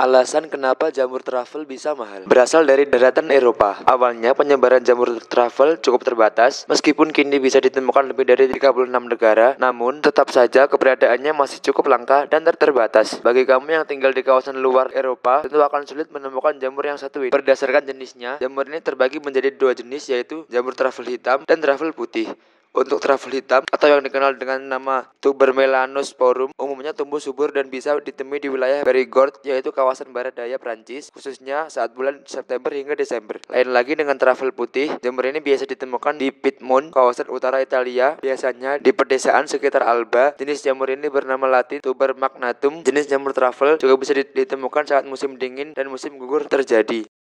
Alasan kenapa jamur travel bisa mahal berasal dari daratan Eropa. Awalnya penyebaran jamur travel cukup terbatas, meskipun kini bisa ditemukan lebih dari 36 negara, namun tetap saja keberadaannya masih cukup langka dan terbatas. Bagi kamu yang tinggal di kawasan luar Eropa, tentu akan sulit menemukan jamur yang satu ini. Berdasarkan jenisnya, jamur ini terbagi menjadi dua jenis yaitu jamur travel hitam dan travel putih untuk travel hitam atau yang dikenal dengan nama tuber melanus sporum umumnya tumbuh subur dan bisa ditemui di wilayah Perigord yaitu kawasan barat daya Prancis khususnya saat bulan September hingga Desember. Lain lagi dengan travel putih, jamur ini biasa ditemukan di Piedmont, kawasan utara Italia, biasanya di pedesaan sekitar Alba. Jenis jamur ini bernama latin tuber magnatum. Jenis jamur travel juga bisa ditemukan saat musim dingin dan musim gugur terjadi.